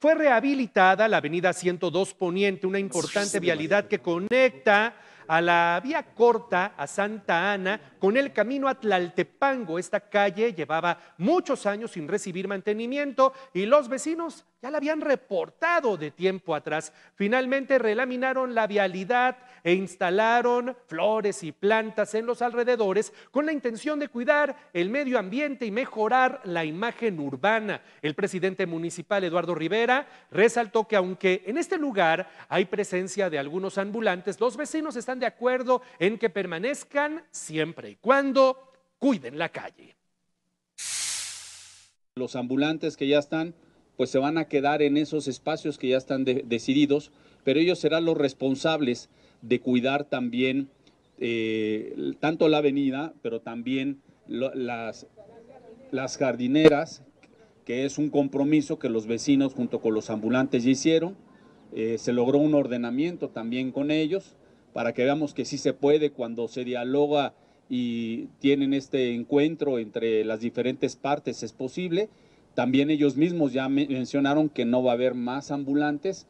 Fue rehabilitada la avenida 102 Poniente, una importante vialidad que conecta a la vía corta a Santa Ana con el camino a Tlaltepango. Esta calle llevaba muchos años sin recibir mantenimiento y los vecinos ya la habían reportado de tiempo atrás. Finalmente relaminaron la vialidad e instalaron flores y plantas en los alrededores con la intención de cuidar el medio ambiente y mejorar la imagen urbana. El presidente municipal Eduardo Rivera resaltó que aunque en este lugar hay presencia de algunos ambulantes, los vecinos están de acuerdo en que permanezcan siempre y cuando cuiden la calle. Los ambulantes que ya están, pues se van a quedar en esos espacios que ya están decididos, pero ellos serán los responsables de cuidar también eh, tanto la avenida, pero también las, las jardineras, que es un compromiso que los vecinos junto con los ambulantes ya hicieron. Eh, se logró un ordenamiento también con ellos para que veamos que sí se puede cuando se dialoga y tienen este encuentro entre las diferentes partes, es posible. También ellos mismos ya mencionaron que no va a haber más ambulantes.